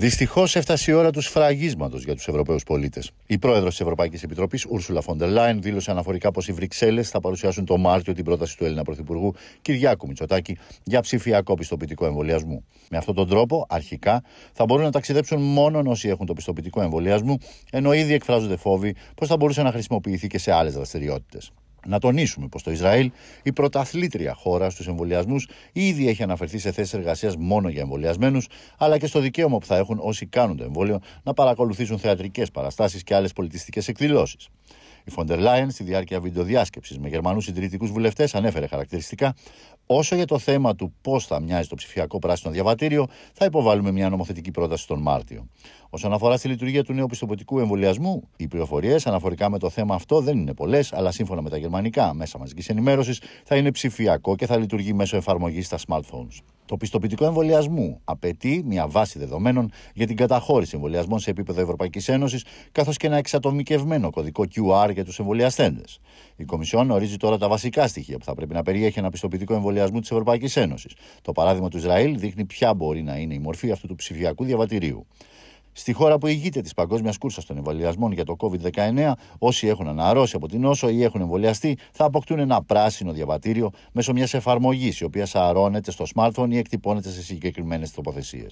Δυστυχώς έφτασε η ώρα του σφραγίσματος για τους Ευρωπαίους πολίτες. Η πρόεδρος της Ευρωπαϊκής Επιτροπής, Ούρσουλα Φοντερ Λάιν, δήλωσε αναφορικά πως οι Βρυξέλλες θα παρουσιάσουν το Μάρτιο την πρόταση του Έλληνα Πρωθυπουργού Κυριάκου Μητσοτάκη για ψηφιακό πιστοποιητικό εμβολιασμού. Με αυτόν τον τρόπο, αρχικά, θα μπορούν να ταξιδέψουν μόνο όσοι έχουν το πιστοποιητικό εμβολιασμού, ενώ ήδη εκφράζονται φόβοι πως θα μπορούσε να χρησιμοποιηθεί και σε άλλες δραστηριότητες. Να τονίσουμε πως το Ισραήλ, η πρωταθλήτρια χώρα στους εμβολιασμούς, ήδη έχει αναφερθεί σε θέσεις εργασίας μόνο για εμβολιασμένους, αλλά και στο δικαίωμα που θα έχουν όσοι κάνουν το εμβόλιο να παρακολουθήσουν θεατρικές παραστάσεις και άλλες πολιτιστικές εκδηλώσεις. Η Φοντερ Λάιεν, στη διάρκεια βιντεοδιάσκεψης με Γερμανούς συντηρητικούς βουλευτές, ανέφερε χαρακτηριστικά όσο για το θέμα του πώς θα μοιάζει το ψηφιακό πράσινο διαβατήριο, θα υποβάλουμε μια νομοθετική πρόταση τον Μάρτιο. Όσον αφορά στη λειτουργία του νέου πιστοποιητικού εμβολιασμού, οι πληροφορίες αναφορικά με το θέμα αυτό δεν είναι πολλές, αλλά σύμφωνα με τα γερμανικά μέσα μαζικής ενημέρωσης θα είναι ψηφιακό και θα λειτουργεί μέσω εφαρμογής στα smartphones. Το πιστοποιητικό εμβολιασμού απαιτεί μια βάση δεδομένων για την καταχώρηση εμβολιασμών σε επίπεδο Ευρωπαϊκής Ένωσης, καθώς και ένα εξατομικευμένο κωδικό QR για τους εμβολιαστέντε. Η Κομισιόν ορίζει τώρα τα βασικά στοιχεία που θα πρέπει να περιέχει ένα πιστοποιητικό εμβολιασμού της Ευρωπαϊκής Ένωσης. Το παράδειγμα του Ισραήλ δείχνει ποια μπορεί να είναι η μορφή αυτού του ψηφιακού διαβατηρίου. Στη χώρα που ηγείται της παγκόσμιας κούρσας των εμβολιασμών για το COVID-19, όσοι έχουν αναρρώσει από την νόσο ή έχουν εμβολιαστεί, θα αποκτούν ένα πράσινο διαβατήριο μέσω μιας εφαρμογής, η οποία σαρώνεται στο smartphone ή εκτυπώνεται σε συγκεκριμένες τοποθεσίες.